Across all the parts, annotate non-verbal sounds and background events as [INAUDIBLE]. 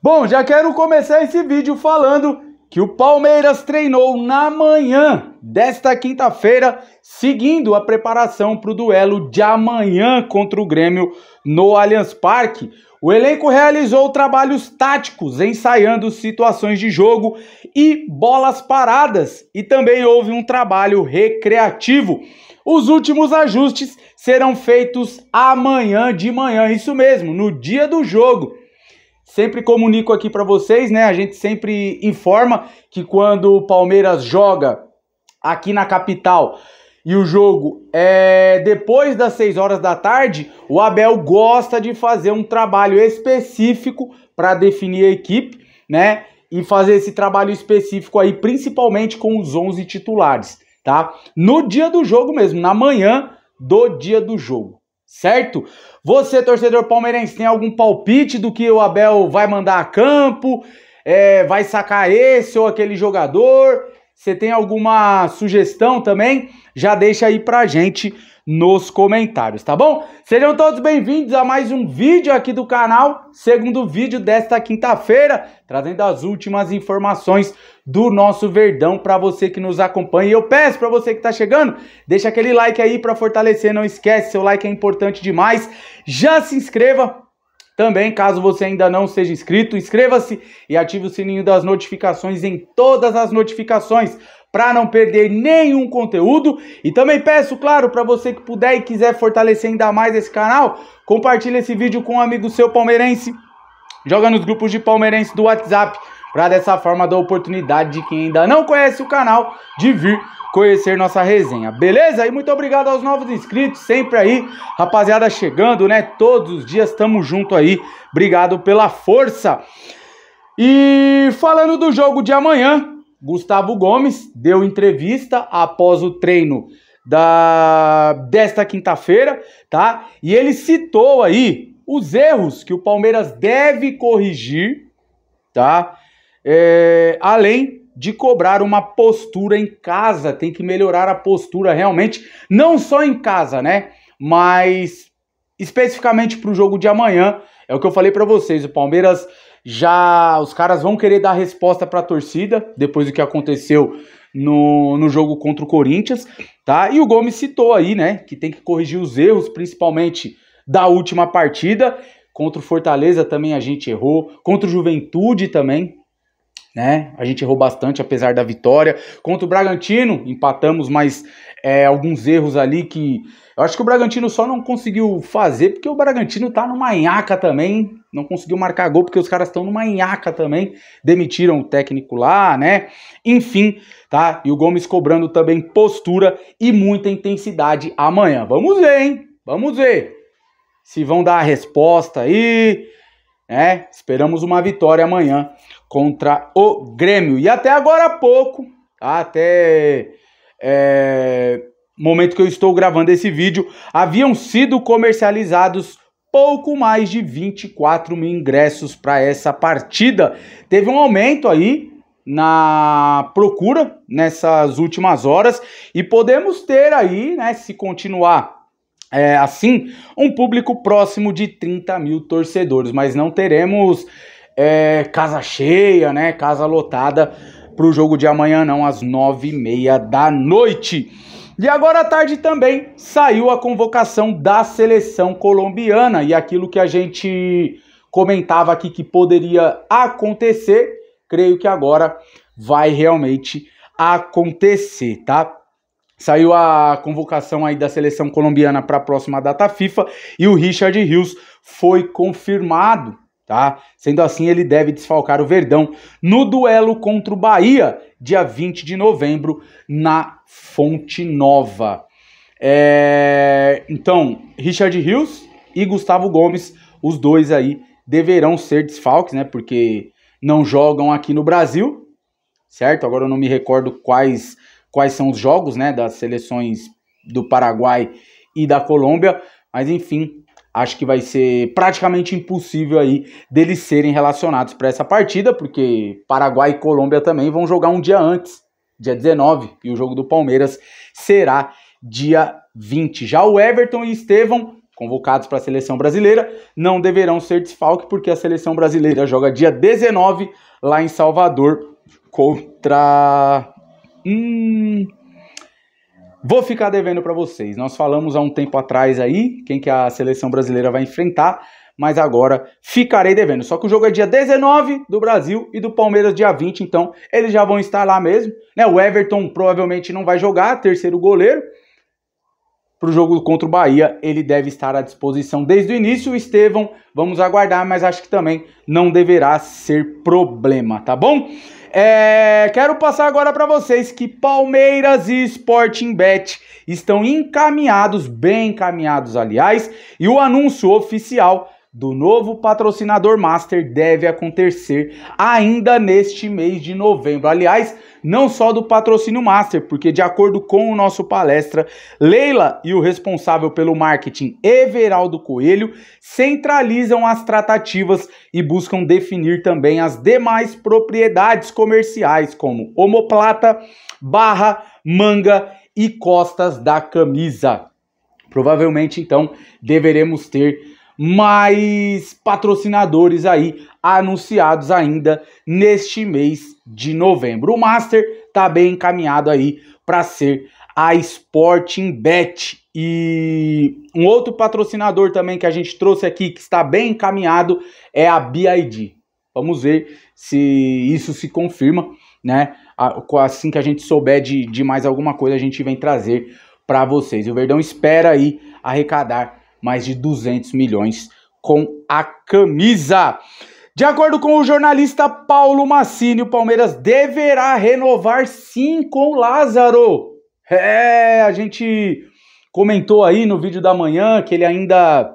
Bom, já quero começar esse vídeo falando que o Palmeiras treinou na manhã desta quinta-feira, seguindo a preparação para o duelo de amanhã contra o Grêmio no Allianz Parque. O elenco realizou trabalhos táticos, ensaiando situações de jogo e bolas paradas, e também houve um trabalho recreativo. Os últimos ajustes serão feitos amanhã de manhã, isso mesmo, no dia do jogo. Sempre comunico aqui para vocês, né? A gente sempre informa que quando o Palmeiras joga aqui na capital e o jogo é depois das 6 horas da tarde, o Abel gosta de fazer um trabalho específico para definir a equipe, né? E fazer esse trabalho específico aí, principalmente com os 11 titulares, tá? No dia do jogo mesmo, na manhã do dia do jogo certo? Você, torcedor palmeirense, tem algum palpite do que o Abel vai mandar a campo? É, vai sacar esse ou aquele jogador? Você tem alguma sugestão também? Já deixa aí pra gente nos comentários, tá bom? Sejam todos bem-vindos a mais um vídeo aqui do canal, segundo vídeo desta quinta-feira, trazendo as últimas informações do nosso Verdão para você que nos acompanha. E eu peço para você que está chegando, deixa aquele like aí para fortalecer, não esquece, seu like é importante demais. Já se inscreva também, caso você ainda não seja inscrito, inscreva-se e ative o sininho das notificações em todas as notificações para não perder nenhum conteúdo. E também peço, claro, para você que puder e quiser fortalecer ainda mais esse canal, compartilhe esse vídeo com um amigo seu palmeirense, joga nos grupos de palmeirense do WhatsApp para dessa forma dar oportunidade de quem ainda não conhece o canal de vir conhecer nossa resenha, beleza? E muito obrigado aos novos inscritos, sempre aí, rapaziada chegando, né? Todos os dias estamos junto aí. Obrigado pela força. E falando do jogo de amanhã, Gustavo Gomes deu entrevista após o treino da desta quinta-feira, tá? E ele citou aí os erros que o Palmeiras deve corrigir, tá? É, além de cobrar uma postura em casa, tem que melhorar a postura realmente, não só em casa, né? Mas especificamente para o jogo de amanhã, é o que eu falei para vocês. O Palmeiras já, os caras vão querer dar resposta para a torcida depois do que aconteceu no, no jogo contra o Corinthians, tá? E o Gomes citou aí, né, que tem que corrigir os erros, principalmente da última partida. Contra o Fortaleza também a gente errou, contra o Juventude também né? A gente errou bastante, apesar da vitória. Contra o Bragantino, empatamos, mas é, alguns erros ali que. Eu acho que o Bragantino só não conseguiu fazer, porque o Bragantino tá numa nhaca também. Não conseguiu marcar gol, porque os caras estão numa nhaca também. Demitiram o técnico lá, né? Enfim, tá? E o Gomes cobrando também postura e muita intensidade amanhã. Vamos ver, hein? Vamos ver. Se vão dar a resposta aí é, esperamos uma vitória amanhã contra o Grêmio. E até agora há pouco, tá? até é, momento que eu estou gravando esse vídeo, haviam sido comercializados pouco mais de 24 mil ingressos para essa partida. Teve um aumento aí na procura nessas últimas horas e podemos ter aí, né, se continuar é, assim, um público próximo de 30 mil torcedores, mas não teremos é, casa cheia, né? Casa lotada para o jogo de amanhã, não, às nove e meia da noite. E agora à tarde também saiu a convocação da seleção colombiana e aquilo que a gente comentava aqui que poderia acontecer, creio que agora vai realmente acontecer, tá? Saiu a convocação aí da seleção colombiana para a próxima data FIFA e o Richard Rios foi confirmado, tá? Sendo assim, ele deve desfalcar o Verdão no duelo contra o Bahia, dia 20 de novembro, na Fonte Nova. É... Então, Richard Rios e Gustavo Gomes, os dois aí deverão ser desfalques, né? Porque não jogam aqui no Brasil, certo? Agora eu não me recordo quais quais são os jogos né, das seleções do Paraguai e da Colômbia, mas enfim, acho que vai ser praticamente impossível aí deles serem relacionados para essa partida, porque Paraguai e Colômbia também vão jogar um dia antes, dia 19, e o jogo do Palmeiras será dia 20. Já o Everton e Estevão, convocados para a seleção brasileira, não deverão ser desfalque, porque a seleção brasileira joga dia 19 lá em Salvador contra Hum, vou ficar devendo para vocês. Nós falamos há um tempo atrás aí quem que a seleção brasileira vai enfrentar, mas agora ficarei devendo. Só que o jogo é dia 19 do Brasil e do Palmeiras dia 20, então eles já vão estar lá mesmo. Né? O Everton provavelmente não vai jogar, terceiro goleiro para o jogo contra o Bahia, ele deve estar à disposição desde o início. Estevão, vamos aguardar, mas acho que também não deverá ser problema, tá bom? É, quero passar agora para vocês que Palmeiras e Sporting Bet estão encaminhados, bem encaminhados, aliás, e o anúncio oficial do novo patrocinador master deve acontecer ainda neste mês de novembro. Aliás, não só do patrocínio master, porque de acordo com o nosso palestra, Leila e o responsável pelo marketing Everaldo Coelho centralizam as tratativas e buscam definir também as demais propriedades comerciais como omoplata, barra, manga e costas da camisa. Provavelmente então deveremos ter mais patrocinadores aí anunciados ainda neste mês de novembro. O Master está bem encaminhado aí para ser a Sporting Bet. E um outro patrocinador também que a gente trouxe aqui que está bem encaminhado é a BID. Vamos ver se isso se confirma, né? Assim que a gente souber de, de mais alguma coisa, a gente vem trazer para vocês. O Verdão espera aí arrecadar mais de 200 milhões com a camisa. De acordo com o jornalista Paulo Massini, o Palmeiras deverá renovar sim com Lázaro. É, a gente comentou aí no vídeo da manhã que ele ainda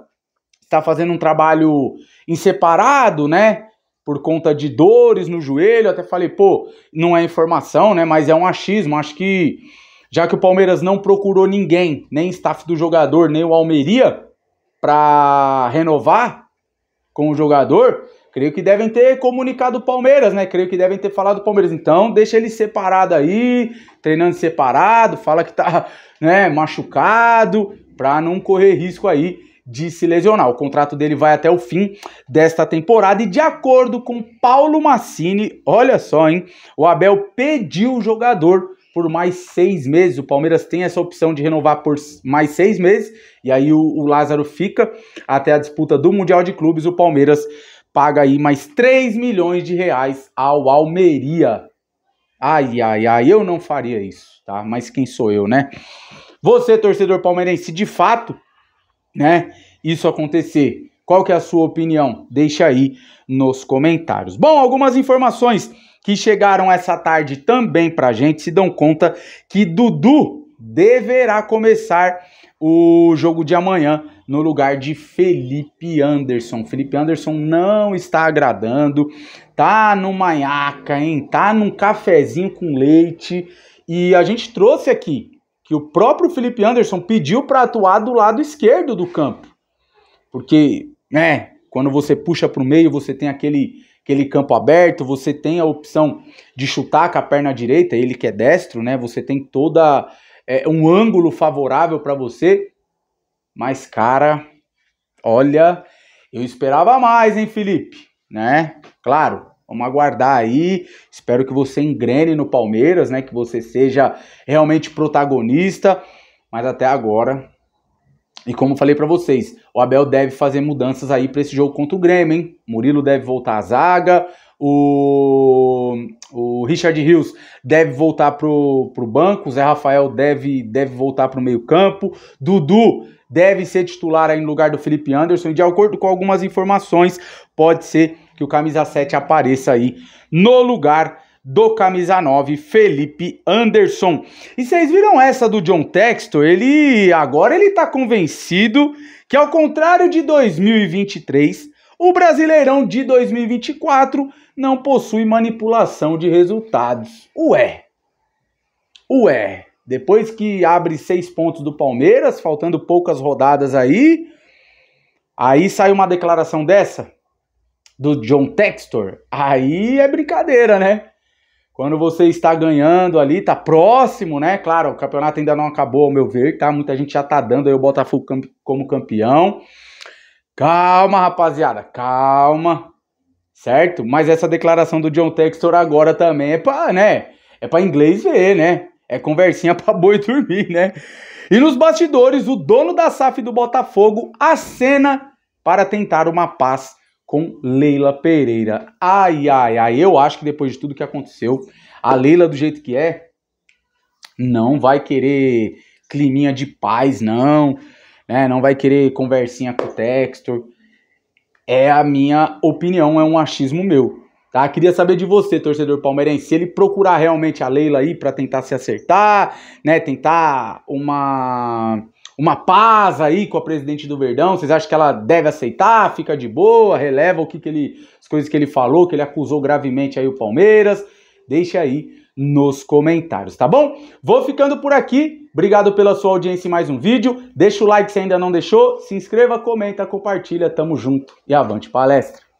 está fazendo um trabalho em separado, né? Por conta de dores no joelho. até falei, pô, não é informação, né? Mas é um achismo. Acho que já que o Palmeiras não procurou ninguém, nem staff do jogador, nem o Almeria, para renovar com o jogador, creio que devem ter comunicado o Palmeiras, né? Creio que devem ter falado o Palmeiras. Então, deixa ele separado aí, treinando separado, fala que tá, né, machucado, para não correr risco aí de se lesionar. O contrato dele vai até o fim desta temporada e de acordo com Paulo Massini, olha só, hein? O Abel pediu o jogador por mais seis meses. O Palmeiras tem essa opção de renovar por mais seis meses, e aí o, o Lázaro fica até a disputa do Mundial de Clubes. O Palmeiras paga aí mais 3 milhões de reais ao Almeria. Ai, ai, ai, eu não faria isso, tá? Mas quem sou eu, né? Você, torcedor palmeirense, de fato, né, isso acontecer, qual que é a sua opinião? Deixa aí nos comentários. Bom, algumas informações que chegaram essa tarde também para a gente se dão conta que Dudu deverá começar o jogo de amanhã no lugar de Felipe Anderson. Felipe Anderson não está agradando, tá no manhaca, hein? Tá num cafezinho com leite. E a gente trouxe aqui que o próprio Felipe Anderson pediu para atuar do lado esquerdo do campo. Porque, né, quando você puxa para o meio, você tem aquele aquele campo aberto, você tem a opção de chutar com a perna direita, ele que é destro, né? Você tem toda é, um ângulo favorável para você. Mas cara, olha, eu esperava mais, hein, Felipe, né? Claro, Vamos aguardar aí. Espero que você engrene no Palmeiras, né? Que você seja realmente protagonista. Mas até agora e como falei para vocês, o Abel deve fazer mudanças aí para esse jogo contra o Grêmio, hein? Murilo deve voltar à zaga, o, o Richard Rios deve voltar pro, o banco, o Zé Rafael deve, deve voltar pro meio-campo, Dudu deve ser titular aí no lugar do Felipe Anderson, e de acordo com algumas informações, pode ser que o camisa 7 apareça aí no lugar do camisa 9, Felipe Anderson. E vocês viram essa do John Textor? Ele agora ele tá convencido que ao contrário de 2023, o Brasileirão de 2024 não possui manipulação de resultados. Ué. Ué, depois que abre seis pontos do Palmeiras, faltando poucas rodadas aí, aí sai uma declaração dessa do John Textor. Aí é brincadeira, né? Quando você está ganhando ali, tá próximo, né? Claro, o campeonato ainda não acabou, ao meu ver, tá? Muita gente já tá dando aí o Botafogo como campeão. Calma, rapaziada, calma, certo? Mas essa declaração do John Textor agora também é pra, né? É pra inglês ver, né? É conversinha [LAUGHS] pra boi dormir, né? E nos bastidores, o dono da SAF do Botafogo acena para tentar uma paz com Leila Pereira. Ai, ai, ai, eu acho que depois de tudo que aconteceu, a Leila do jeito que é, não vai querer climinha de paz, não, né? Não vai querer conversinha com o Textor. É a minha opinião, é um achismo meu, tá? Queria saber de você, torcedor palmeirense, se ele procurar realmente a Leila aí para tentar se acertar, né? Tentar uma uma paz aí com a presidente do Verdão? Vocês acham que ela deve aceitar, fica de boa, releva o que, que ele, as coisas que ele falou, que ele acusou gravemente aí o Palmeiras? Deixa aí nos comentários, tá bom? Vou ficando por aqui. Obrigado pela sua audiência em mais um vídeo. Deixa o like se ainda não deixou, se inscreva, comenta, compartilha, tamo junto e avante palestra.